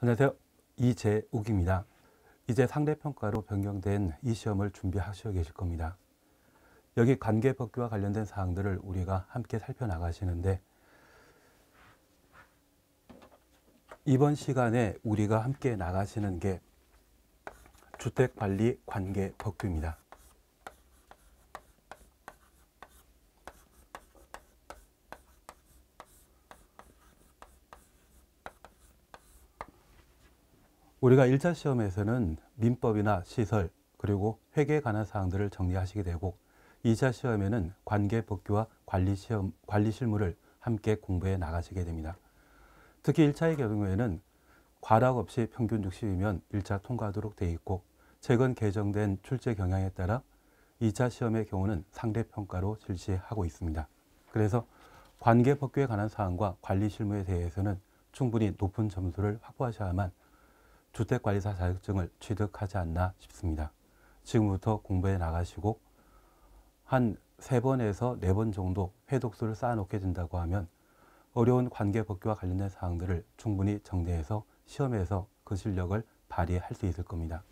안녕하세요. 이재욱입니다. 이제 상대평가로 변경된 이 시험을 준비하셔 계실 겁니다. 여기 관계법규와 관련된 사항들을 우리가 함께 살펴나가시는데 이번 시간에 우리가 함께 나가시는 게 주택관리 관계법규입니다. 우리가 1차 시험에서는 민법이나 시설 그리고 회계에 관한 사항들을 정리하시게 되고 2차 시험에는 관계 법규와 관리 시험 관리 실무를 함께 공부해 나가시게 됩니다. 특히 1차의 경우에는 과락 없이 평균 60이면 1차 통과하도록 돼 있고 최근 개정된 출제 경향에 따라 2차 시험의 경우는 상대평가로 실시하고 있습니다. 그래서 관계 법규에 관한 사항과 관리 실무에 대해서는 충분히 높은 점수를 확보하셔야만 주택관리사 자격증을 취득하지 않나 싶습니다. 지금부터 공부해 나가시고 한 세번에서네 번 정도 회독수를 쌓아놓게 된다고 하면 어려운 관계법규와 관련된 사항들을 충분히 정리해서 시험에서 그 실력을 발휘할 수 있을 겁니다.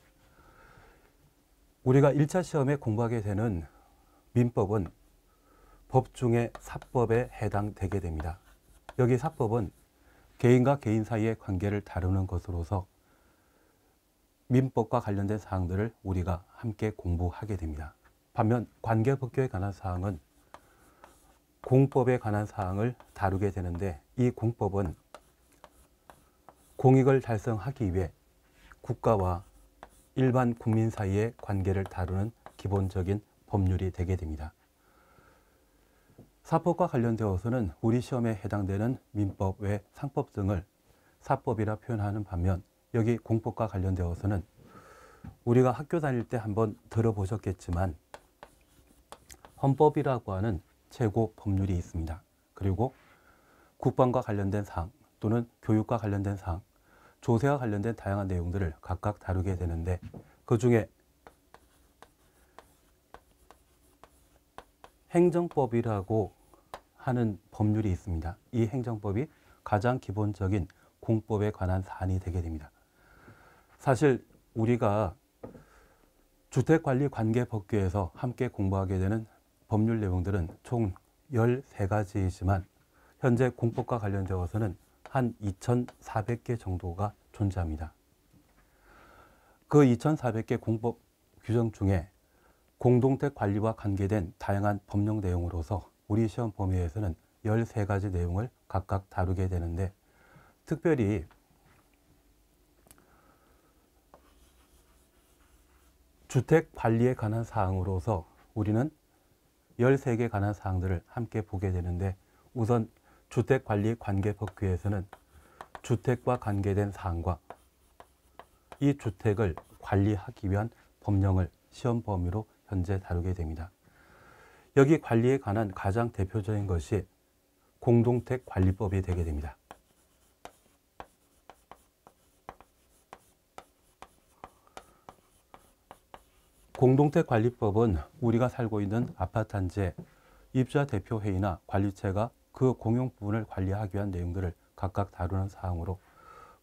우리가 1차 시험에 공부하게 되는 민법은 법 중에 사법에 해당되게 됩니다. 여기 사법은 개인과 개인 사이의 관계를 다루는 것으로서 민법과 관련된 사항들을 우리가 함께 공부하게 됩니다. 반면 관계법규에 관한 사항은 공법에 관한 사항을 다루게 되는데 이 공법은 공익을 달성하기 위해 국가와 일반 국민 사이의 관계를 다루는 기본적인 법률이 되게 됩니다. 사법과 관련되어서는 우리 시험에 해당되는 민법 외 상법 등을 사법이라 표현하는 반면 여기 공법과 관련되어서는 우리가 학교 다닐 때 한번 들어보셨겠지만 헌법이라고 하는 최고 법률이 있습니다. 그리고 국방과 관련된 사항 또는 교육과 관련된 사항, 조세와 관련된 다양한 내용들을 각각 다루게 되는데 그 중에 행정법이라고 하는 법률이 있습니다. 이 행정법이 가장 기본적인 공법에 관한 사안이 되게 됩니다. 사실 우리가 주택관리관계법규에서 함께 공부하게 되는 법률 내용들은 총 13가지이지만 현재 공법과 관련되어서는 한 2,400개 정도가 존재합니다. 그 2,400개 공법 규정 중에 공동택 관리와 관계된 다양한 법령 내용으로서 우리 시험 범위에서는 13가지 내용을 각각 다루게 되는데 특별히 주택 관리에 관한 사항으로서 우리는 13개 관한 사항들을 함께 보게 되는데 우선 주택관리 관계법 규에서는 주택과 관계된 사항과 이 주택을 관리하기 위한 법령을 시험 범위로 현재 다루게 됩니다. 여기 관리에 관한 가장 대표적인 것이 공동택 관리법이 되게 됩니다. 공동택 관리법은 우리가 살고 있는 아파트 단지채 입주자 대표 회의나 관리체가 그 공용 부분을 관리하기 위한 내용들을 각각 다루는 사항으로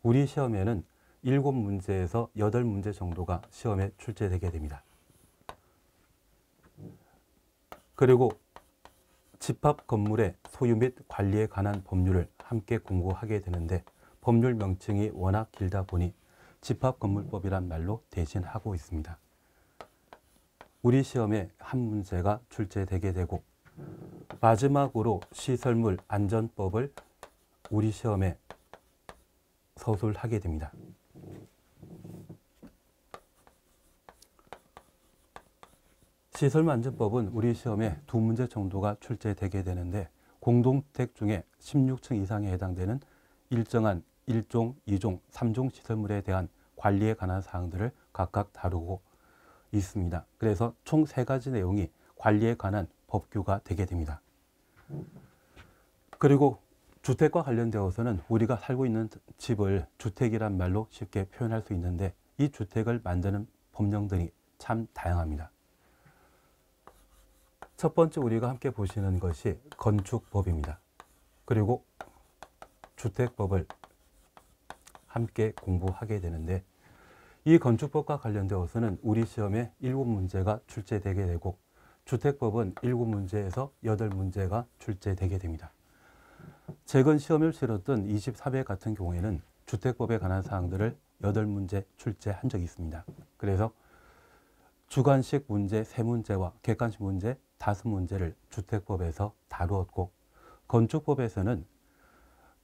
우리 시험에는 일곱 문제에서 여덟 문제 정도가 시험에 출제되게 됩니다. 그리고 집합 건물의 소유 및 관리에 관한 법률을 함께 공부하게 되는데 법률 명칭이 워낙 길다 보니 집합건물법이란 말로 대신하고 있습니다. 우리 시험에 한 문제가 출제되게 되고 마지막으로 시설물 안전법을 우리 시험에 서술하게 됩니다. 시설물 안전법은 우리 시험에 두 문제 정도가 출제되게 되는데 공동택 중에 16층 이상에 해당되는 일정한 1종, 2종, 3종 시설물에 대한 관리에 관한 사항들을 각각 다루고 있습니다. 그래서 총 세 가지 내용이 관리에 관한 법규가 되게 됩니다. 그리고 주택과 관련되어서는 우리가 살고 있는 집을 주택이란 말로 쉽게 표현할 수 있는데 이 주택을 만드는 법령들이 참 다양합니다. 첫 번째 우리가 함께 보시는 것이 건축법입니다. 그리고 주택법을 함께 공부하게 되는데 이 건축법과 관련되어서는 우리 시험에 7 문제가 출제되게 되고 주택법은 7 문제에서 8 문제가 출제되게 됩니다. 최근 시험을 치렀던 24회 같은 경우에는 주택법에 관한 사항들을 여 문제 출제한 적이 있습니다. 그래서 주관식 문제 세문제와 객관식 문제 다 문제를 주택법에서 다루었고 건축법에서는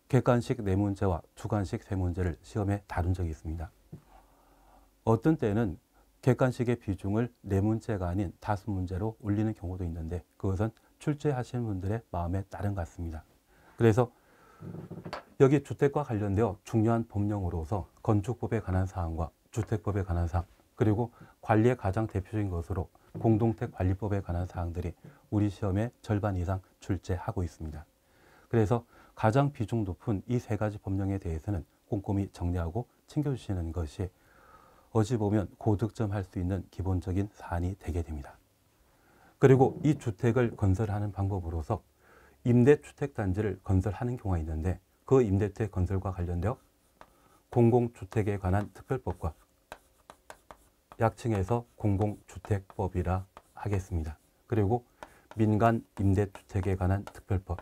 객관식 네문제와 주관식 세문제를 시험에 다룬 적이 있습니다. 어떤 때는 객관식의 비중을 네 문제가 아닌 다섯 문제로 올리는 경우도 있는데 그것은 출제하시는 분들의 마음에 따른 것 같습니다. 그래서 여기 주택과 관련되어 중요한 법령으로서 건축법에 관한 사항과 주택법에 관한 사항 그리고 관리의 가장 대표적인 것으로 공동택 관리법에 관한 사항들이 우리 시험의 절반 이상 출제하고 있습니다. 그래서 가장 비중 높은 이 세 가지 법령에 대해서는 꼼꼼히 정리하고 챙겨주시는 것이 어찌 보면 고득점할 수 있는 기본적인 사안이 되게 됩니다. 그리고 이 주택을 건설하는 방법으로서 임대주택단지를 건설하는 경우가 있는데 그 임대주택 건설과 관련되어 공공주택에 관한 특별법과 약칭해서 공공주택법이라 하겠습니다. 그리고 민간 임대주택에 관한 특별법,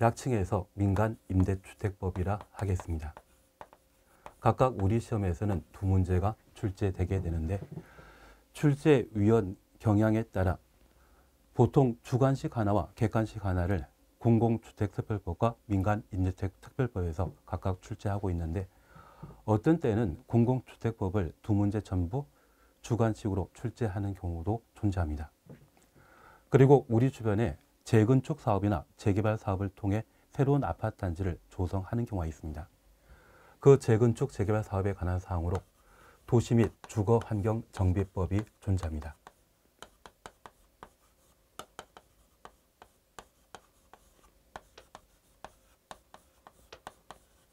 약칭해서 민간 임대주택법이라 하겠습니다. 각각 우리 시험에서는 두 문제가 출제되게 되는데 출제위원 경향에 따라 보통 주관식 하나와 객관식 하나를 공공주택특별법과 민간임대주택특별법에서 각각 출제하고 있는데 어떤 때는 공공주택법을 두 문제 전부 주관식으로 출제하는 경우도 존재합니다. 그리고 우리 주변에 재건축 사업이나 재개발 사업을 통해 새로운 아파트 단지를 조성하는 경우가 있습니다. 그 재건축 재개발 사업에 관한 사항으로 도시 및 주거 환경 정비법이 존재합니다.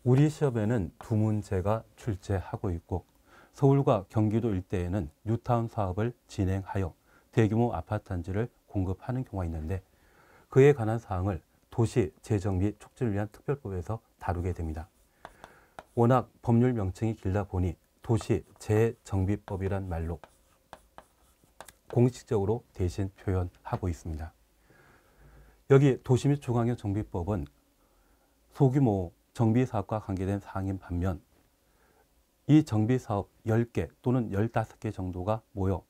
우리 시험에는 두 문제가 출제하고 있고 서울과 경기도 일대에는 뉴타운 사업을 진행하여 대규모 아파트 단지를 공급하는 경우가 있는데 그에 관한 사항을 도시 재정 및 촉진을 위한 특별법에서 다루게 됩니다. 워낙 법률 명칭이 길다 보니 도시 재정비법이란 말로 공식적으로 대신 표현하고 있습니다. 여기 도시 및 중앙형 정비법은 소규모 정비사업과 관계된 사항인 반면 이 정비사업 10개 또는 15개 정도가 모여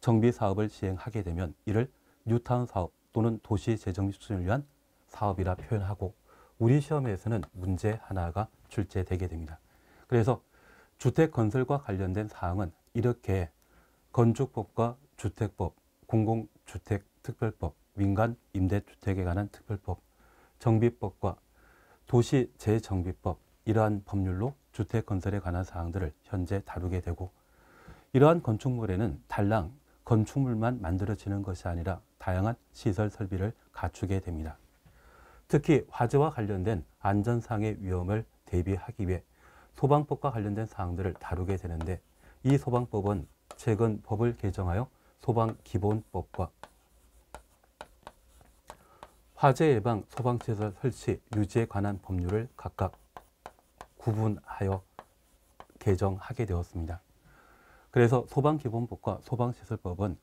정비사업을 시행하게 되면 이를 뉴타운 사업 또는 도시 재정비 수준을 위한 사업이라 표현하고 우리 시험에서는 문제 하나가 출제되게 됩니다. 그래서 주택 건설과 관련된 사항은 이렇게 건축법과 주택법, 공공주택특별법, 민간 임대주택에 관한 특별법, 정비법과 도시재정비법 이러한 법률로 주택 건설에 관한 사항들을 현재 다루게 되고 이러한 건축물에는 달랑 건축물만 만들어지는 것이 아니라 다양한 시설 설비를 갖추게 됩니다. 특히 화재와 관련된 안전상의 위험을 대비하기 위해 소방법과 관련된 사항들을 다루게 되는데 이 소방법은 최근 법을 개정하여 소방기본법과 화재 예방 소방시설 설치 유지에 관한 법률을 각각 구분하여 개정하게 되었습니다. 그래서 소방기본법과 소방시설법은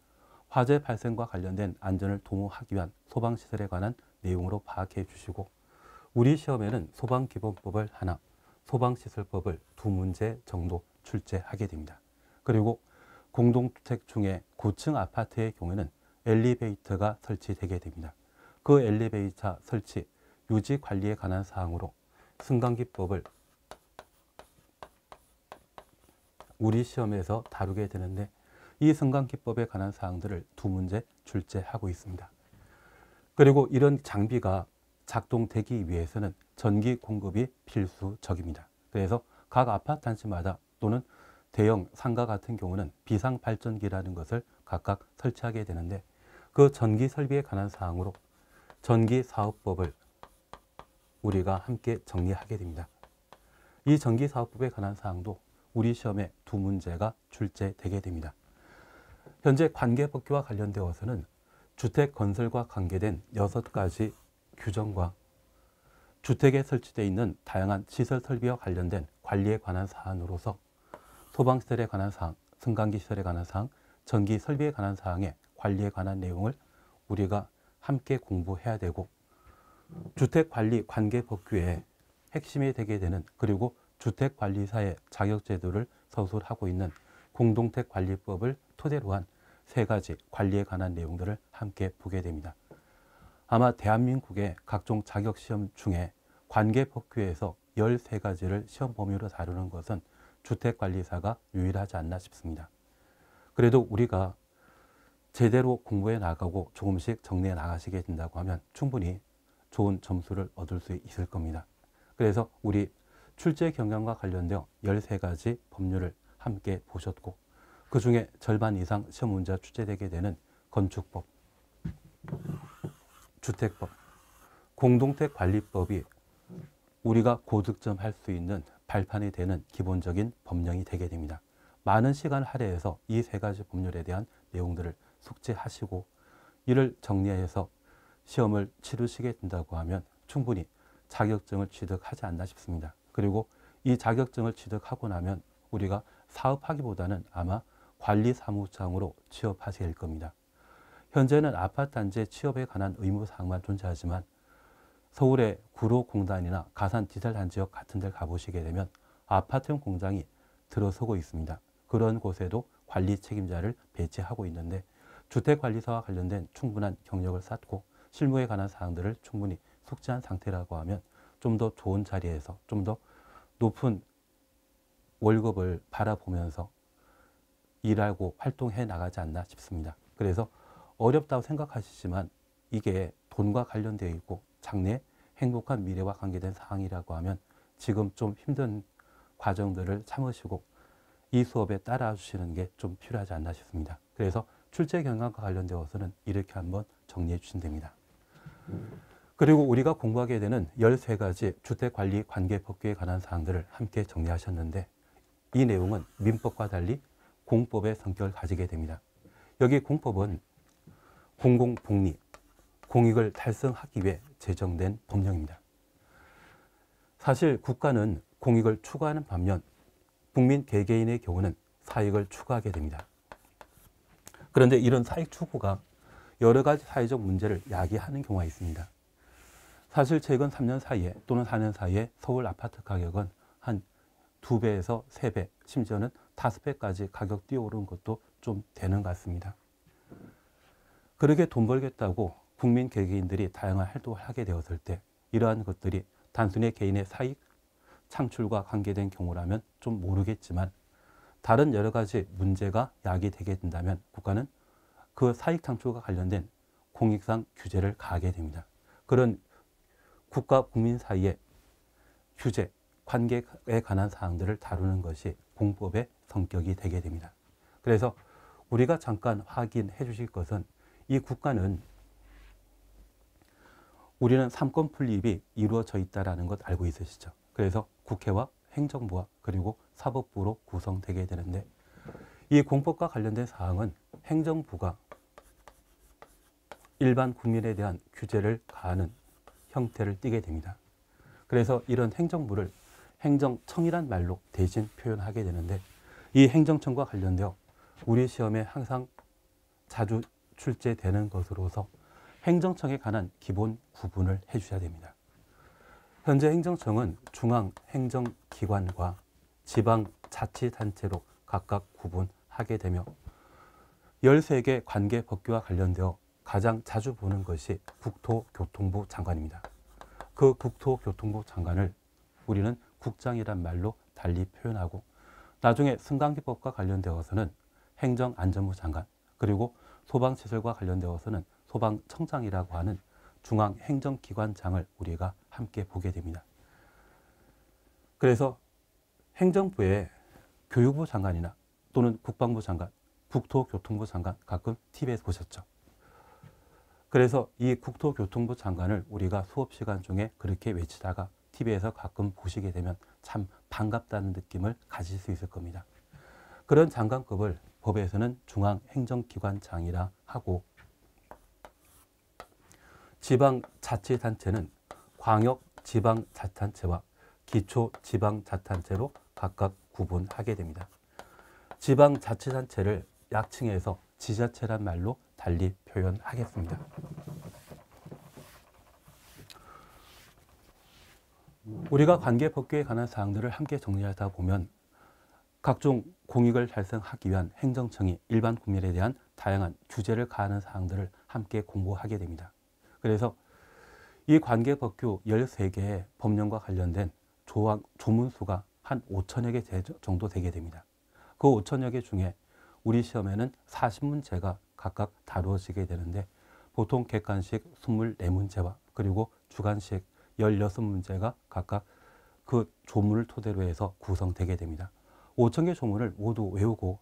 화재 발생과 관련된 안전을 도모하기 위한 소방시설에 관한 내용으로 파악해 주시고 우리 시험에는 소방기본법을 하나, 소방시설법을 두 문제 정도 출제하게 됩니다. 그리고 공동주택 중에 고층 아파트의 경우에는 엘리베이터가 설치되게 됩니다. 그 엘리베이터 설치, 유지 관리에 관한 사항으로 승강기법을 우리 시험에서 다루게 되는데 이 승강기법에 관한 사항들을 두 문제 출제하고 있습니다. 그리고 이런 장비가 작동되기 위해서는 전기 공급이 필수적입니다. 그래서 각 아파트 단지마다 또는 대형 상가 같은 경우는 비상발전기라는 것을 각각 설치하게 되는데 그 전기 설비에 관한 사항으로 전기사업법을 우리가 함께 정리하게 됩니다. 이 전기사업법에 관한 사항도 우리 시험에 두 문제가 출제되게 됩니다. 현재 관계법규와 관련되어서는 주택 건설과 관계된 6가지 규정과 주택에 설치되어 있는 다양한 시설 설비와 관련된 관리에 관한 사안으로서 소방시설에 관한 사항, 승강기 시설에 관한 사항, 전기 설비에 관한 사항의 관리에 관한 내용을 우리가 함께 공부해야 되고 주택관리 관계법규의 핵심이 되게 되는 그리고 주택관리사의 자격제도를 서술하고 있는 공동택관리법을 토대로 한 세 가지 관리에 관한 내용들을 함께 보게 됩니다. 아마 대한민국의 각종 자격시험 중에 관계법규에서 13가지를 시험 범위로 다루는 것은 주택관리사가 유일하지 않나 싶습니다. 그래도 우리가 제대로 공부해 나가고 조금씩 정리해 나가시게 된다고 하면 충분히 좋은 점수를 얻을 수 있을 겁니다. 그래서 우리 출제 경향과 관련되어 13가지 법률을 함께 보셨고 그 중에 절반 이상 시험 문제가 출제되게 되는 건축법 주택법, 공동택 관리법이 우리가 고득점할 수 있는 발판이 되는 기본적인 법령이 되게 됩니다. 많은 시간 할애해서 이 세 가지 법률에 대한 내용들을 숙지하시고 이를 정리해서 시험을 치르시게 된다고 하면 충분히 자격증을 취득하지 않나 싶습니다. 그리고 이 자격증을 취득하고 나면 우리가 사업하기보다는 아마 관리사무장으로 취업하실 겁니다. 현재는 아파트 단지 의 취업에 관한 의무사항만 존재하지만 서울의 구로공단이나 가산 디지털 단지역 같은 데를 가보시게 되면 아파트형 공장이 들어서고 있습니다. 그런 곳에도 관리 책임자를 배치하고 있는데 주택관리사와 관련된 충분한 경력을 쌓고 실무에 관한 사항들을 충분히 숙지한 상태라고 하면 좀 더 좋은 자리에서 좀 더 높은 월급을 바라보면서 일하고 활동해 나가지 않나 싶습니다. 그래서 어렵다고 생각하시지만 이게 돈과 관련되어 있고 장래 행복한 미래와 관계된 사항이라고 하면 지금 좀 힘든 과정들을 참으시고 이 수업에 따라 주시는 게 좀 필요하지 않나 싶습니다. 그래서 출제 경향과 관련되어서는 이렇게 한번 정리해 주시면 됩니다. 그리고 우리가 공부하게 되는 13가지 주택관리 관계법규에 관한 사항들을 함께 정리하셨는데 이 내용은 민법과 달리 공법의 성격을 가지게 됩니다. 여기 공법은 공공복리, 공익을 달성하기 위해 제정된 법령입니다. 사실 국가는 공익을 추구하는 반면 국민 개개인의 경우는 사익을 추구하게 됩니다. 그런데 이런 사익 추구가 여러 가지 사회적 문제를 야기하는 경우가 있습니다. 사실 최근 3년 사이에 또는 4년 사이에 서울 아파트 가격은 한 2배에서 3배, 심지어는 5배까지 가격 뛰어오른 것도 좀 되는 것 같습니다. 그렇게 돈 벌겠다고 국민 개개인들이 다양한 활동을 하게 되었을 때 이러한 것들이 단순히 개인의 사익, 창출과 관계된 경우라면 좀 모르겠지만 다른 여러 가지 문제가 야기되게 된다면 국가는 그 사익 창출과 관련된 공익상 규제를 가하게 됩니다. 그런 국가 국민 사이의 규제, 관계에 관한 사항들을 다루는 것이 공법의 성격이 되게 됩니다. 그래서 우리가 잠깐 확인해 주실 것은 이 국가는 우리는 삼권 분립이 이루어져 있다는 라것 알고 있으시죠? 그래서 국회와 행정부와 그리고 사법부로 구성되게 되는데 이 공법과 관련된 사항은 행정부가 일반 국민에 대한 규제를 가하는 형태를 띠게 됩니다. 그래서 이런 행정부를 행정청이란 말로 대신 표현하게 되는데 이 행정청과 관련되어 우리 시험에 항상 자주 출제되는 것으로서 행정청에 관한 기본 구분을 해주셔야 됩니다. 현재 행정청은 중앙행정기관과 지방자치단체로 각각 구분하게 되며 13개 관계 법규와 관련되어 가장 자주 보는 것이 국토교통부 장관입니다. 그 국토교통부 장관을 우리는 국장이란 말로 달리 표현하고 나중에 승강기법과 관련되어서는 행정안전부 장관 그리고 소방시설과 관련되어서는 소방청장이라고 하는 중앙행정기관장을 우리가 함께 보게 됩니다. 그래서 행정부에 교육부 장관이나 또는 국방부 장관, 국토교통부 장관 가끔 TV에서 보셨죠. 그래서 이 국토교통부 장관을 우리가 수업시간 중에 그렇게 외치다가 TV에서 가끔 보시게 되면 참 반갑다는 느낌을 가질 수 있을 겁니다. 그런 장관급을 법에서는 중앙행정기관장이라 하고 지방자치단체는 광역지방자치단체와 기초지방자치단체로 각각 구분하게 됩니다. 지방자치단체를 약칭해서 지자체란 말로 달리 표현하겠습니다. 우리가 관계법규에 관한 사항들을 함께 정리하다 보면 각종 공익을 달성하기 위한 행정청이 일반 국민에 대한 다양한 주제를 가하는 사항들을 함께 공부하게 됩니다. 그래서 이 관계법규 13개의 법령과 관련된 조항, 조문수가 한 5천여 개 정도 되게 됩니다. 그 5천여 개 중에 우리 시험에는 40문제가 각각 다루어지게 되는데 보통 객관식 24문제와 그리고 주간식 16문제가 각각 그 조문을 토대로 해서 구성되게 됩니다. 5천 개 조문을 모두 외우고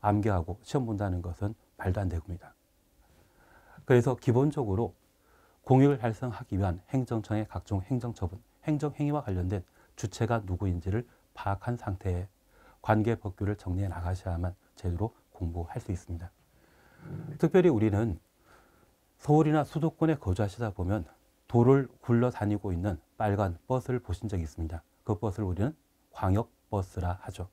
암기하고 시험 본다는 것은 말도 안 됩니다. 그래서 기본적으로 공익을 달성하기 위한 행정청의 각종 행정처분, 행정행위와 관련된 주체가 누구인지를 파악한 상태에 관계 법규를 정리해 나가셔야만 제대로 공부할 수 있습니다. 특별히 우리는 서울이나 수도권에 거주하시다 보면 도를 굴러다니고 있는 빨간 버스를 보신 적이 있습니다. 그 버스를 우리는 광역버스라 하죠.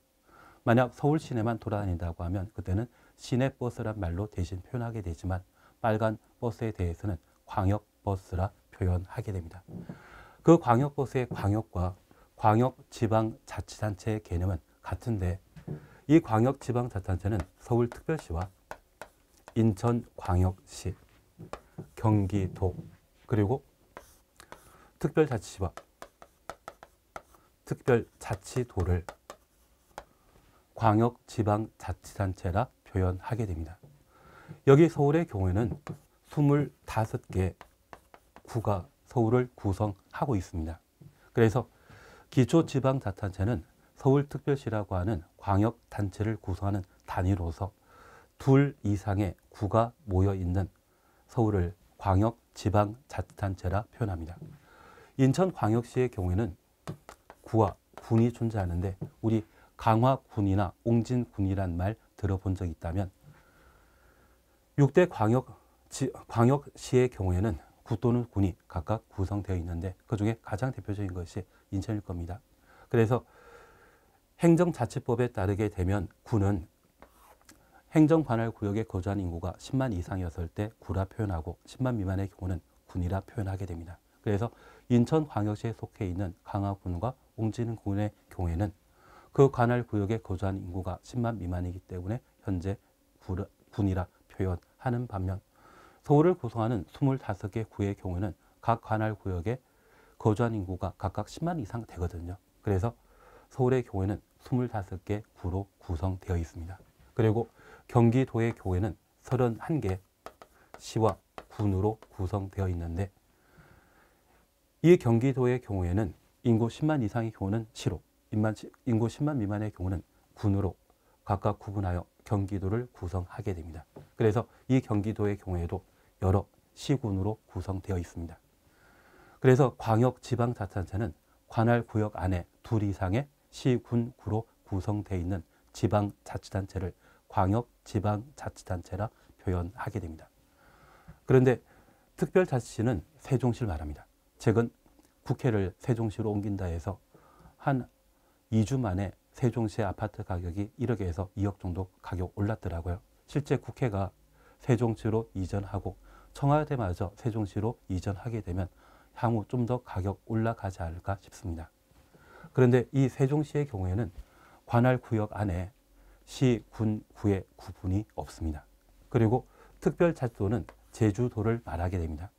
만약 서울 시내만 돌아다닌다고 하면 그때는 시내버스란 말로 대신 표현하게 되지만 빨간 버스에 대해서는 광역버스라 표현하게 됩니다. 그 광역버스의 광역과 광역지방자치단체의 개념은 같은데 이 광역지방자치단체는 서울특별시와 인천광역시, 경기도 그리고 특별자치시와 특별자치도를 광역지방자치단체라 표현하게 됩니다. 여기 서울의 경우에는 25개 구가 서울을 구성하고 있습니다. 그래서 기초지방자치단체는 서울특별시라고 하는 광역단체를 구성하는 단위로서 둘 이상의 구가 모여있는 서울을 광역지방자치단체라 표현합니다. 인천광역시의 경우에는 구와 군이 존재하는데 우리 강화군이나 옹진군이란 말 들어본 적 있다면 6대 광역시, 광역시의 경우에는 구 또는 군이 각각 구성되어 있는데 그중에 가장 대표적인 것이 인천일 겁니다. 그래서 행정자치법에 따르게 되면 군은 행정관할 구역에 거주한 인구가 10만 이상이었을 때 구라 표현하고 10만 미만의 경우는 군이라 표현하게 됩니다. 그래서 인천광역시에 속해 있는 강화군과 옹진군의 경우에는 그 관할 구역에 거주한 인구가 10만 미만이기 때문에 현재 군이라 표현하는 반면 서울을 구성하는 25개 구의 경우에는 각 관할 구역에 거주한 인구가 각각 10만 이상 되거든요. 그래서 서울의 경우에는 25개 구로 구성되어 있습니다. 그리고 경기도의 경우에는 31개 시와 군으로 구성되어 있는데 이 경기도의 경우에는 인구 10만 이상의 경우는 시로 인만, 인구 10만 미만의 경우는 군으로 각각 구분하여 경기도를 구성하게 됩니다. 그래서 이 경기도의 경우에도 여러 시군으로 구성되어 있습니다. 그래서 광역지방자치단체는 관할 구역 안에 둘 이상의 시군, 구로 구성되어 있는 지방자치단체를 광역지방자치단체라 표현하게 됩니다. 그런데 특별자치시는 세종시를 말합니다. 최근 국회를 세종시로 옮긴다 해서 한 2주 만에 세종시의 아파트 가격이 1억에서 2억 정도 가격 올랐더라고요. 실제 국회가 세종시로 이전하고 청와대마저 세종시로 이전하게 되면 향후 좀 더 가격 올라가지 않을까 싶습니다. 그런데 이 세종시의 경우에는 관할 구역 안에 시, 군, 구의 구분이 없습니다. 그리고 특별자치도는 제주도를 말하게 됩니다.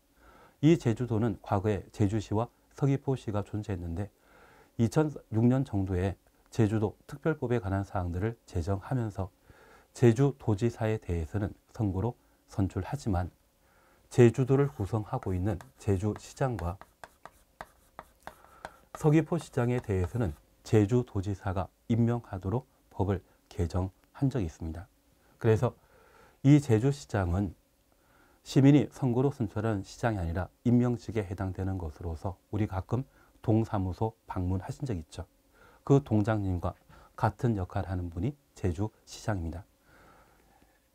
이 제주도는 과거에 제주시와 서귀포시가 존재했는데 2006년 정도에 제주도 특별법에 관한 사항들을 제정하면서 제주도지사에 대해서는 선거로 선출하지만 제주도를 구성하고 있는 제주시장과 서귀포시장에 대해서는 제주도지사가 임명하도록 법을 개정한 적이 있습니다. 그래서 이 제주시장은 시민이 선거로 선출하는 시장이 아니라 임명직에 해당되는 것으로서 우리 가끔 동사무소 방문하신 적 있죠. 그 동장님과 같은 역할을 하는 분이 제주시장입니다.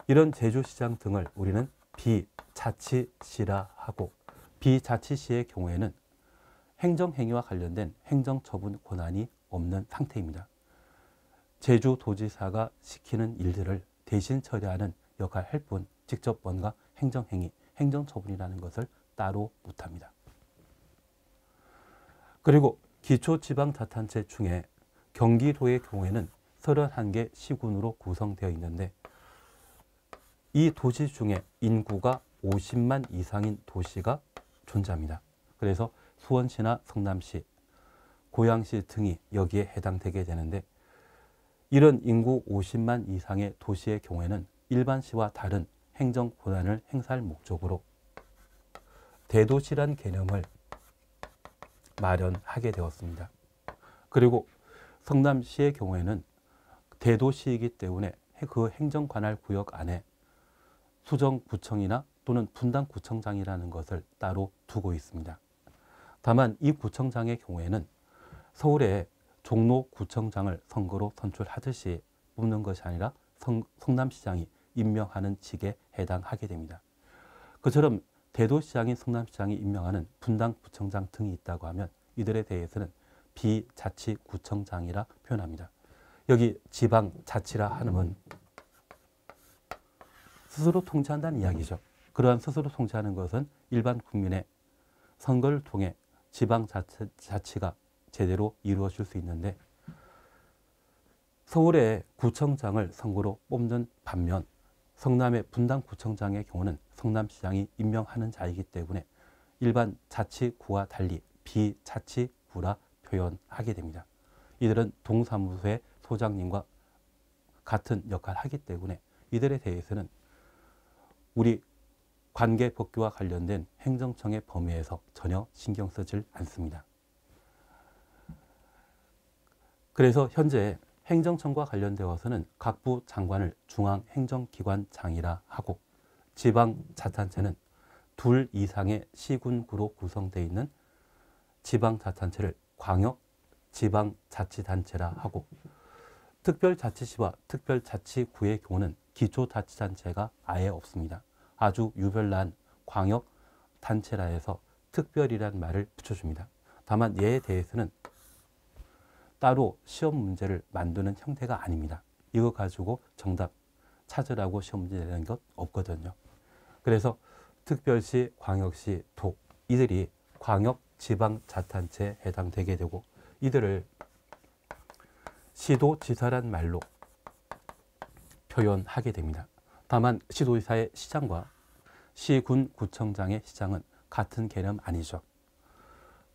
이런 제주시장 등을 우리는 비자치시라 하고 비자치시의 경우에는 행정행위와 관련된 행정처분 권한이 없는 상태입니다. 제주도지사가 시키는 일들을 대신 처리하는 역할을 할뿐 직접 뭔가 행정행위, 행정처분이라는 것을 따로 못합니다. 그리고 기초지방자탄체 중에 경기도의 경우에는 31개 시군으로 구성되어 있는데 이 도시 중에 인구가 50만 이상인 도시가 존재합니다. 그래서 수원시나 성남시, 고양시 등이 여기에 해당되게 되는데 이런 인구 50만 이상의 도시의 경우에는 일반시와 다른 행정 권한을 행사할 목적으로 대도시란 개념을 마련하게 되었습니다. 그리고 성남시의 경우에는 대도시이기 때문에 그 행정관할 구역 안에 수정구청이나 또는 분당구청장이라는 것을 따로 두고 있습니다. 다만 이 구청장의 경우에는 서울의 종로구청장을 선거로 선출하듯이 뽑는 것이 아니라 성, 성남시장이 임명하는 직에 해당하게 됩니다. 그처럼 대도시장인 성남시장이 임명하는 분당 구청장 등이 있다고 하면 이들에 대해서는 비자치구청장이라 표현합니다. 여기 지방자치라 하는 스스로 통치한다는 이야기죠. 그러한 스스로 통치하는 것은 일반 국민의 선거를 통해 지방자치가 제대로 이루어질 수 있는데 서울의 구청장을 선거로 뽑는 반면 성남의 분당구청장의 경우는 성남시장이 임명하는 자이기 때문에 일반 자치구와 달리 비자치구라 표현하게 됩니다. 이들은 동사무소의 소장님과 같은 역할을 하기 때문에 이들에 대해서는 우리 관계법규와 관련된 행정청의 범위에서 전혀 신경 쓰질 않습니다. 그래서 현재 행정청과 관련되어서는 각부 장관을 중앙행정기관장이라 하고 지방자치단체는 둘 이상의 시군구로 구성되어 있는 지방자치단체를 광역 지방자치단체라 하고 특별자치시와 특별자치구의 경우는 기초자치단체가 아예 없습니다. 아주 유별난 광역단체라 해서 특별이란 말을 붙여줍니다. 다만 얘에 대해서는 따로 시험 문제를 만드는 형태가 아닙니다. 이거 가지고 정답 찾으라고 시험 문제 내는 것 없거든요. 그래서 특별시, 광역시, 독 이들이 광역 지방 자탄체에 해당되게 되고 이들을 시도 지사란 말로 표현하게 됩니다. 다만 시도지사의 시장과 시군 구청장의 시장은 같은 개념 아니죠.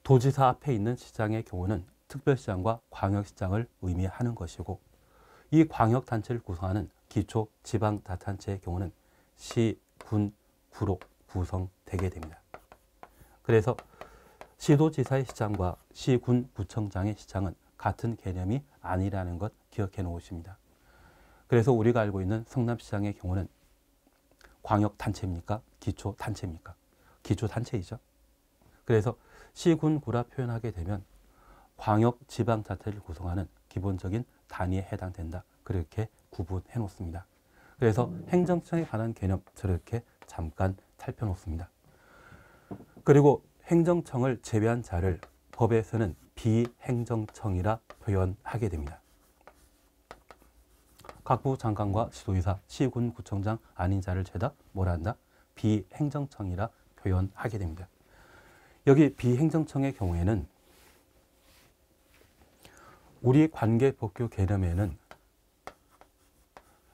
도지사 앞에 있는 시장의 경우는 특별시장과 광역시장을 의미하는 것이고 이 광역단체를 구성하는 기초 지방자치단체의 경우는 시, 군, 구로 구성되게 됩니다. 그래서 시도지사의 시장과 시, 군, 구청장의 시장은 같은 개념이 아니라는 것 기억해 놓으십니다. 그래서 우리가 알고 있는 성남시장의 경우는 광역단체입니까? 기초단체입니까? 기초단체이죠. 그래서 시군구라 표현하게 되면 광역 지방자체를 구성하는 기본적인 단위에 해당된다. 그렇게 구분해 놓습니다. 그래서 행정청에 관한 개념 저렇게 잠깐 살펴놓습니다. 그리고 행정청을 제외한 자를 법에서는 비행정청이라 표현하게 됩니다. 각부 장관과 지도이사 시군구청장 아닌 자를 죄다 뭐라 한다? 비행정청이라 표현하게 됩니다. 여기 비행정청의 경우에는 우리 관계 복귀 개념에는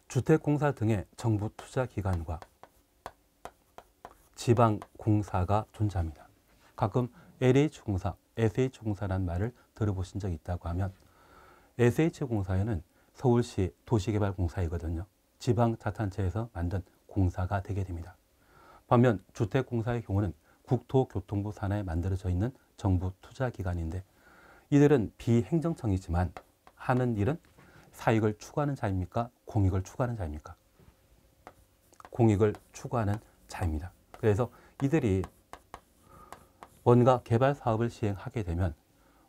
주택공사 등의 정부 투자 기관과 지방공사가 존재합니다. 가끔 LH공사, s h 공사라 말을 들어보신 적 있다고 하면 SH공사에는 서울시 도시개발공사이거든요. 지방자탄체에서 만든 공사가 되게 됩니다. 반면 주택공사의 경우는 국토교통부 산하에 만들어져 있는 정부 투자기관인데 이들은 비행정청이지만 하는 일은 사익을 추구하는 자입니까? 공익을 추구하는 자입니까? 공익을 추구하는 자입니다. 그래서 이들이 뭔가 개발 사업을 시행하게 되면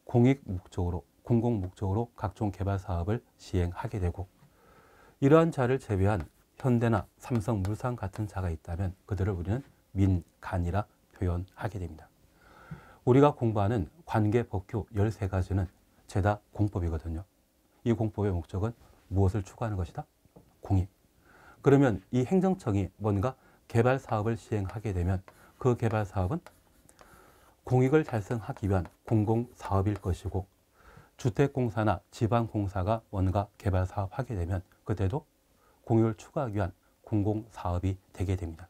공익 목적으로, 공공 목적으로 각종 개발 사업을 시행하게 되고 이러한 자를 제외한 현대나 삼성, 물산 같은 자가 있다면 그들을 우리는 민간이라 표현하게 됩니다. 우리가 공부하는 관계법규 13가지는 죄다 공법이거든요. 이 공법의 목적은 무엇을 추구하는 것이다? 공익. 그러면 이 행정청이 뭔가 개발 사업을 시행하게 되면 그 개발 사업은 공익을 달성하기 위한 공공사업일 것이고 주택공사나 지방공사가 뭔가 개발 사업하게 되면 그때도 공익을 추구하기 위한 공공사업이 되게 됩니다.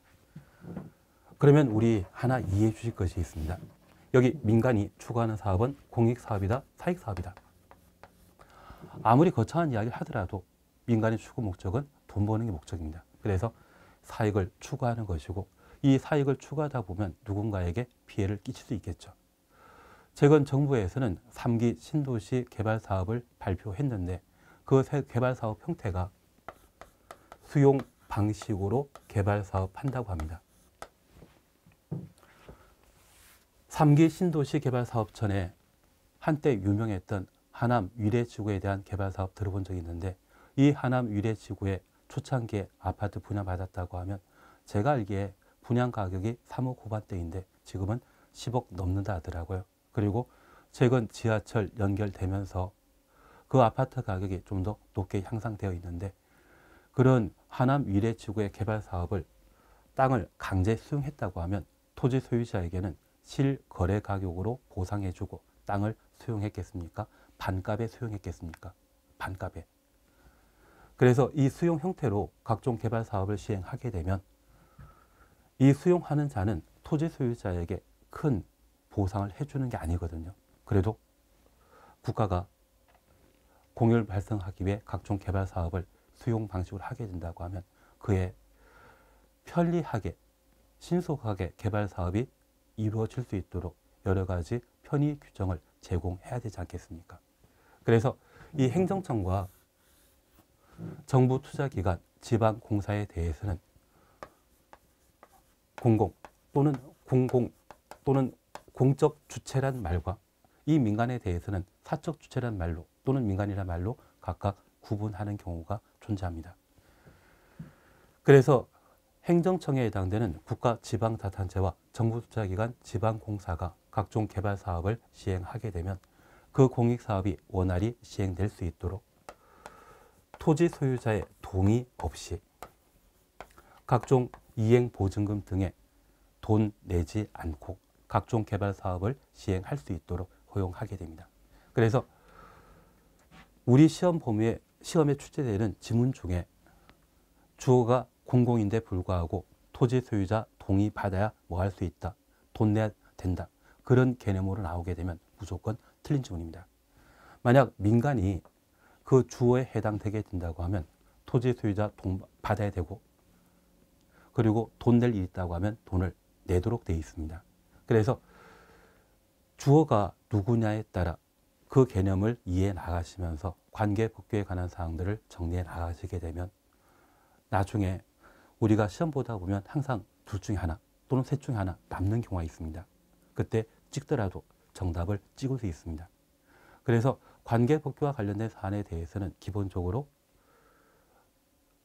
그러면 우리 하나 이해해 주실 것이 있습니다. 여기 민간이 추구하는 사업은 공익사업이다, 사익사업이다. 아무리 거창한 이야기를 하더라도 민간의 추구 목적은 돈 버는 게 목적입니다. 그래서 사익을 추구하는 것이고 이 사익을 추구하다 보면 누군가에게 피해를 끼칠 수 있겠죠. 최근 정부에서는 3기 신도시 개발 사업을 발표했는데 그 개발 사업 형태가 수용 방식으로 개발 사업한다고 합니다. 3기 신도시 개발 사업 전에 한때 유명했던 하남 위례 지구에 대한 개발 사업 들어본 적이 있는데 이 하남 위례 지구에 초창기에 아파트 분양받았다고 하면 제가 알기에 분양 가격이 3억 후반대인데 지금은 10억 넘는다 하더라고요. 그리고 최근 지하철 연결되면서 그 아파트 가격이 좀 더 높게 향상되어 있는데 그런 하남 위례 지구의 개발 사업을 땅을 강제 수용했다고 하면 토지 소유자에게는 실거래 가격으로 보상해주고 땅을 수용했겠습니까? 반값에 수용했겠습니까? 반값에. 그래서 이 수용 형태로 각종 개발 사업을 시행하게 되면 이 수용하는 자는 토지 소유자에게 큰 보상을 해주는 게 아니거든요. 그래도 국가가 공유를 발생하기 위해 각종 개발 사업을 수용 방식으로 하게 된다고 하면 그에 편리하게 신속하게 개발 사업이 이루어질 수 있도록 여러 가지 편의 규정을 제공해야 되지 않겠습니까? 그래서 이 행정청과 정부 투자기관, 지방공사에 대해서는 공공 또는 공공 또는 공적 주체란 말과 이 민간에 대해서는 사적 주체란 말로 또는 민간이란 말로 각각 구분하는 경우가 존재합니다. 그래서 행정청에 해당되는 국가 지방자치단체와 정부 투자기관 지방공사가 각종 개발 사업을 시행하게 되면 그 공익사업이 원활히 시행될 수 있도록 토지 소유자의 동의 없이 각종 이행보증금 등의 돈 내지 않고 각종 개발 사업을 시행할 수 있도록 허용하게 됩니다. 그래서 우리 시험 범위에 시험에 출제되는 지문 중에 주어가 공공인데 불구하고 토지 소유자 동의 받아야 뭐 할 수 있다. 돈 내야 된다. 그런 개념으로 나오게 되면 무조건 틀린 지문입니다. 만약 민간이 그 주어에 해당되게 된다고 하면 토지 소유자 돈 받아야 되고 그리고 돈 낼 일 있다고 하면 돈을 내도록 되어 있습니다. 그래서 주어가 누구냐에 따라 그 개념을 이해 나가시면서 관계 복귀에 관한 사항들을 정리해 나가시게 되면 나중에 우리가 시험 보다 보면 항상 둘 중에 하나 또는 셋 중에 하나 남는 경우가 있습니다. 그때 찍더라도 정답을 찍을 수 있습니다. 그래서 관계 복귀와 관련된 사안에 대해서는 기본적으로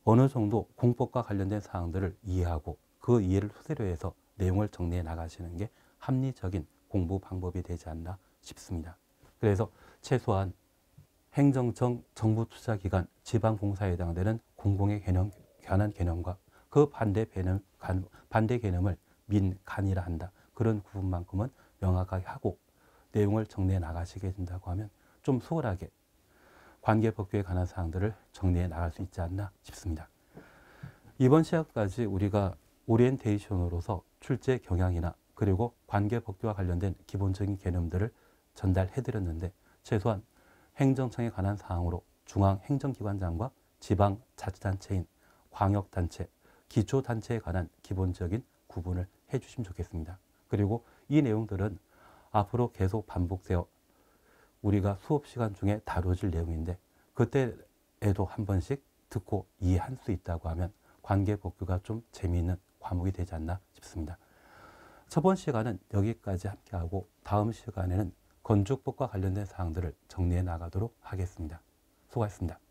어느 정도 공법과 관련된 사항들을 이해하고 그 이해를 소재로 해서 내용을 정리해 나가시는 게 합리적인 공부 방법이 되지 않나 싶습니다. 그래서 최소한 행정청 정부투자기관 지방공사에 해당되는 공공의 개념, 관한 개념과 그 반대 개념, 반대 개념을 민간이라 한다. 그런 구분만큼은 명확하게 하고 내용을 정리해 나가시게 된다고 하면 좀 수월하게 관계법규에 관한 사항들을 정리해 나갈 수 있지 않나 싶습니다. 이번 시간까지 우리가 오리엔테이션으로서 출제 경향이나 그리고 관계법규와 관련된 기본적인 개념들을 전달해드렸는데 최소한 행정청에 관한 사항으로 중앙행정기관장과 지방자치단체인 광역단체, 기초단체에 관한 기본적인 구분을 해 주시면 좋겠습니다. 그리고 이 내용들은 앞으로 계속 반복되어 우리가 수업 시간 중에 다뤄질 내용인데 그때에도 한 번씩 듣고 이해할 수 있다고 하면 관계 법규가좀 재미있는 과목이 되지 않나 싶습니다. 첫번 시간은 여기까지 함께하고 다음 시간에는 건축법과 관련된 사항들을 정리해 나가도록 하겠습니다. 수고하셨습니다.